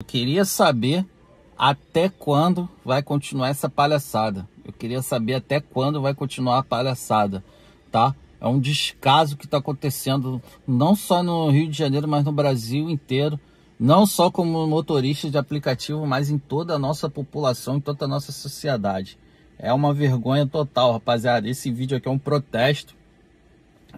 Eu queria saber até quando vai continuar essa palhaçada. Eu queria saber até quando vai continuar a palhaçada, tá? É um descaso que está acontecendo não só no Rio de Janeiro, mas no Brasil inteiro. Não só como motorista de aplicativo, mas em toda a nossa população, em toda a nossa sociedade. É uma vergonha total, rapaziada. Esse vídeo aqui é um protesto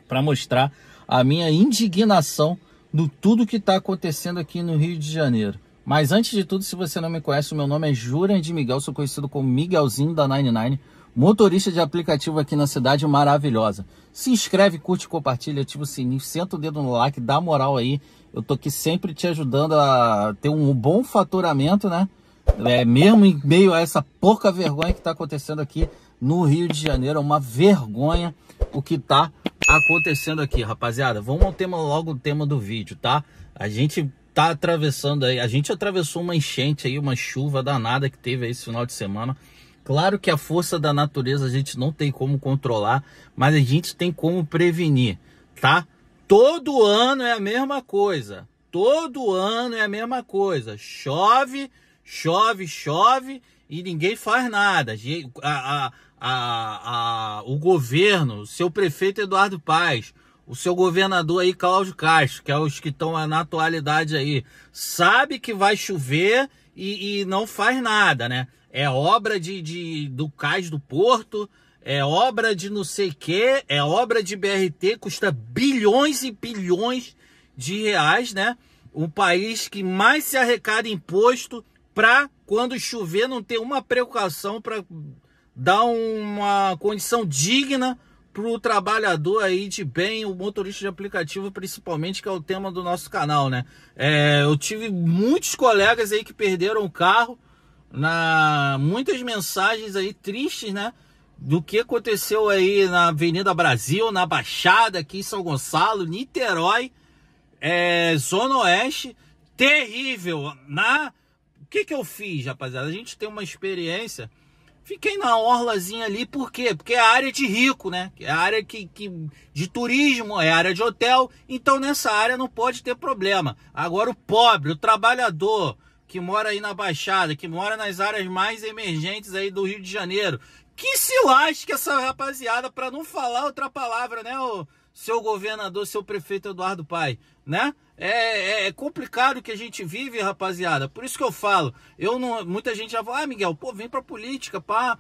para mostrar a minha indignação do tudo que está acontecendo aqui no Rio de Janeiro. Mas antes de tudo, se você não me conhece, meu nome é de Miguel, sou conhecido como Miguelzinho da 99, motorista de aplicativo aqui na cidade maravilhosa. Se inscreve, curte, compartilha, ativa o sininho, senta o dedo no like, dá moral aí. Eu tô aqui sempre te ajudando a ter um bom faturamento, né? É, mesmo em meio a essa pouca vergonha que está acontecendo aqui no Rio de Janeiro, é uma vergonha o que está acontecendo aqui, rapaziada. Vamos ao tema logo o tema do vídeo, tá? A gente tá atravessando aí. A gente atravessou uma enchente aí, uma chuva danada que teve aí esse final de semana. Claro que a força da natureza a gente não tem como controlar, mas a gente tem como prevenir, tá? Todo ano é a mesma coisa. Todo ano é a mesma coisa. Chove, chove, chove e ninguém faz nada. A, a, a, o governo, seu prefeito Eduardo Paes, o seu governador aí, Cláudio Castro, que é os que estão na atualidade aí, sabe que vai chover e, e não faz nada, né? É obra de, de, do cais do porto, é obra de não sei o quê, é obra de BRT, custa bilhões e bilhões de reais, né? O país que mais se arrecada imposto para quando chover não ter uma preocupação para dar uma condição digna para o trabalhador aí de bem, o motorista de aplicativo principalmente, que é o tema do nosso canal, né? É, eu tive muitos colegas aí que perderam o carro, na muitas mensagens aí tristes, né? Do que aconteceu aí na Avenida Brasil, na Baixada, aqui em São Gonçalo, Niterói, é, Zona Oeste, terrível. Na o que, que eu fiz, rapaziada? A gente tem uma experiência Fiquei na orlazinha ali, por quê? Porque é área de rico, né? É área que, que, de turismo, é área de hotel. Então nessa área não pode ter problema. Agora o pobre, o trabalhador que mora aí na Baixada, que mora nas áreas mais emergentes aí do Rio de Janeiro, que se lasque essa rapaziada para não falar outra palavra, né? O, seu governador, seu prefeito Eduardo Pai, né? É, é, é, complicado que a gente vive, rapaziada. Por isso que eu falo, eu não, muita gente já fala, ah, Miguel, pô, vem pra política, pá.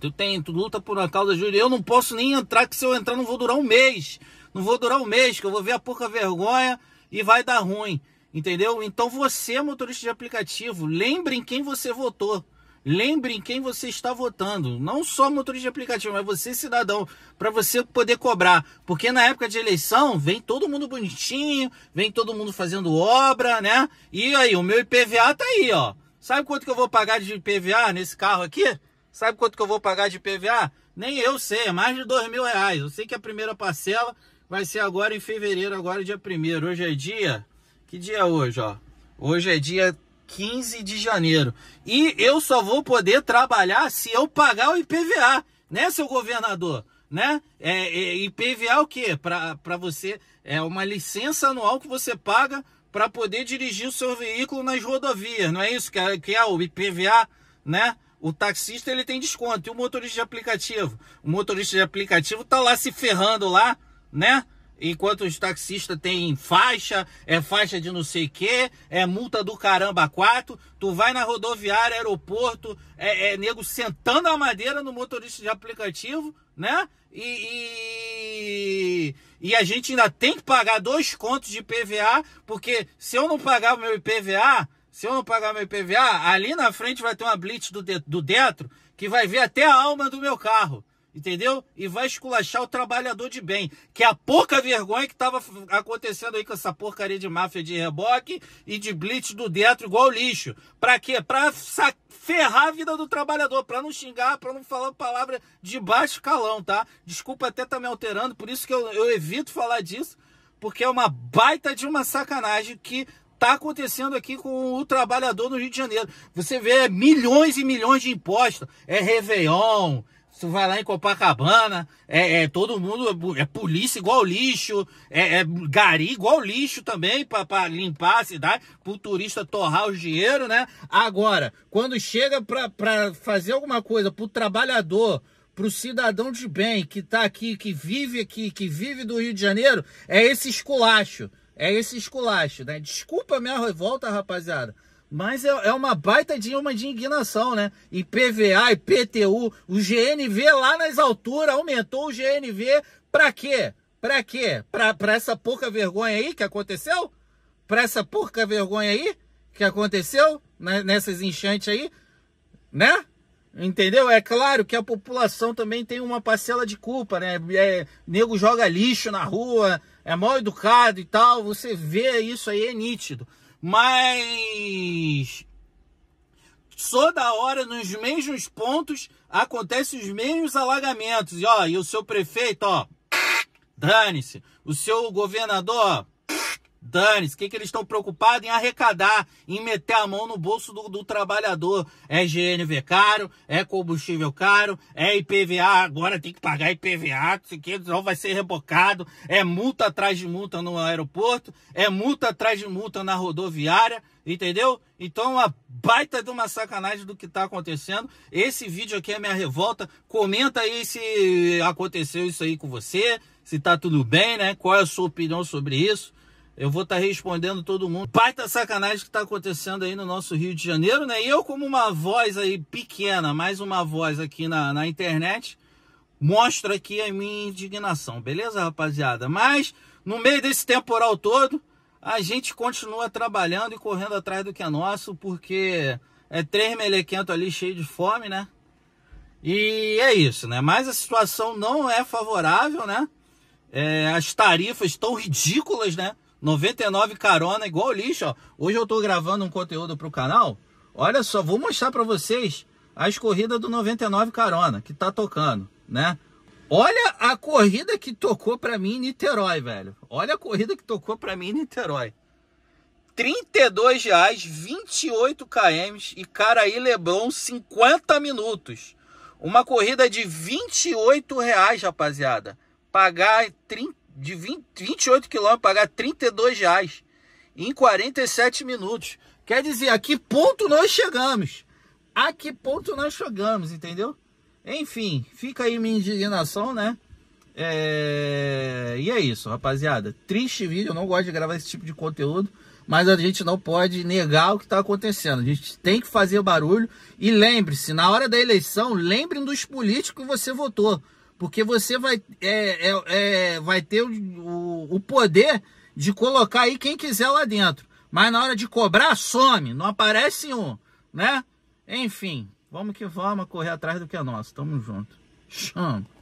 Tu tem, tu luta por uma causa jurídica. Eu não posso nem entrar, que se eu entrar não vou durar um mês. Não vou durar um mês, que eu vou ver a pouca vergonha e vai dar ruim. Entendeu? Então você, é motorista de aplicativo, lembre em quem você votou. Lembre em quem você está votando, não só motorista de aplicativo, mas você cidadão, para você poder cobrar, porque na época de eleição vem todo mundo bonitinho, vem todo mundo fazendo obra, né? E aí, o meu IPVA tá aí, ó. Sabe quanto que eu vou pagar de IPVA nesse carro aqui? Sabe quanto que eu vou pagar de IPVA? Nem eu sei, é mais de dois mil reais. Eu sei que a primeira parcela vai ser agora em fevereiro, agora dia primeiro. Hoje é dia. Que dia é hoje, ó? Hoje é dia 15 de janeiro. E eu só vou poder trabalhar se eu pagar o IPVA, né, seu governador? Né? É, é, IPVA é o quê? Para você, é uma licença anual que você paga para poder dirigir o seu veículo nas rodovias, não é isso que é, que é o IPVA, né? O taxista ele tem desconto e o motorista de aplicativo, o motorista de aplicativo tá lá se ferrando lá, né? enquanto os taxistas têm faixa, é faixa de não sei o que, é multa do caramba quatro, tu vai na rodoviária, aeroporto, é, é nego sentando a madeira no motorista de aplicativo, né? E, e, e, a gente ainda tem que pagar dois contos de PVA, porque se eu não pagar o meu IPVA, se eu não pagar meu IPVA, ali na frente vai ter uma blitz do, do dentro que vai ver até a alma do meu carro entendeu? E vai esculachar o trabalhador de bem, que é a pouca vergonha que estava acontecendo aí com essa porcaria de máfia de reboque e de blitz do dentro igual lixo. Para quê? Para ferrar a vida do trabalhador, para não xingar, para não falar palavra de baixo calão, tá? Desculpa até tá me alterando, por isso que eu, eu evito falar disso, porque é uma baita de uma sacanagem que tá acontecendo aqui com o trabalhador no Rio de Janeiro. Você vê milhões e milhões de impostos, é Réveillon, você vai lá em Copacabana, é, é todo mundo é, é, polícia igual lixo, é, é gari igual lixo também para limpar a cidade, pro turista torrar o dinheiro, né? Agora, quando chega para fazer alguma coisa pro trabalhador, pro cidadão de bem que tá aqui, que vive aqui, que vive do Rio de Janeiro, é esse esculacho. É esse esculacho, né? Desculpa a minha revolta, rapaziada. Mas é, é uma baita de uma de indignação, né? IPVA, IPTU, o GNV lá nas alturas aumentou o GNV para quê? Para quê? Para essa pouca vergonha aí que aconteceu? Para essa pouca vergonha aí que aconteceu né? nessas enchentes aí, né? Entendeu? É claro que a população também tem uma parcela de culpa, né? É, nego joga lixo na rua, é mal educado e tal. Você vê isso aí, é nítido mas toda hora nos mesmos pontos acontecem os mesmos alagamentos. E ó, e o seu prefeito, ó, dane-se. O seu governador, ó, Dane-se, o que, que eles estão preocupados em arrecadar, em meter a mão no bolso do, do, trabalhador? É GNV caro, é combustível caro, é IPVA, agora tem que pagar IPVA, que não vai ser rebocado, é multa atrás de multa no aeroporto, é multa atrás de multa na rodoviária, entendeu? Então, uma baita de uma sacanagem do que está acontecendo. Esse vídeo aqui é minha revolta. Comenta aí se aconteceu isso aí com você, se tá tudo bem, né? Qual é a sua opinião sobre isso? Eu vou estar tá respondendo todo mundo. Pai tá sacanagem que tá acontecendo aí no nosso Rio de Janeiro, né? E eu, como uma voz aí pequena, mais uma voz aqui na, na internet, mostro aqui a minha indignação, beleza, rapaziada? Mas, no meio desse temporal todo, a gente continua trabalhando e correndo atrás do que é nosso, porque é três melequento ali cheio de fome, né? E é isso, né? Mas a situação não é favorável, né? É, as tarifas estão ridículas, né? 99 carona igual lixo, ó. Hoje eu tô gravando um conteúdo pro canal. Olha só, vou mostrar para vocês as corridas do 99 carona que tá tocando, né? Olha a corrida que tocou para mim em Niterói, velho. Olha a corrida que tocou para mim em Niterói. 32 reais, 28 km e Caraí Leblon 50 minutos. Uma corrida de 28 reais, rapaziada. Pagar 30 de 20, 28 quilômetros pagar 32 reais em 47 minutos. Quer dizer, a que ponto nós chegamos? A que ponto nós chegamos, entendeu? Enfim, fica aí minha indignação, né? É... E é isso, rapaziada. Triste vídeo, eu não gosto de gravar esse tipo de conteúdo, mas a gente não pode negar o que está acontecendo. A gente tem que fazer barulho. E lembre-se, na hora da eleição, lembre dos políticos que você votou. Porque você vai, é, é, é vai ter o, o, poder de colocar aí quem quiser lá dentro. Mas na hora de cobrar, some, não aparece um, né? Enfim, vamos que vamos correr atrás do que é nosso. Tamo junto. Chama.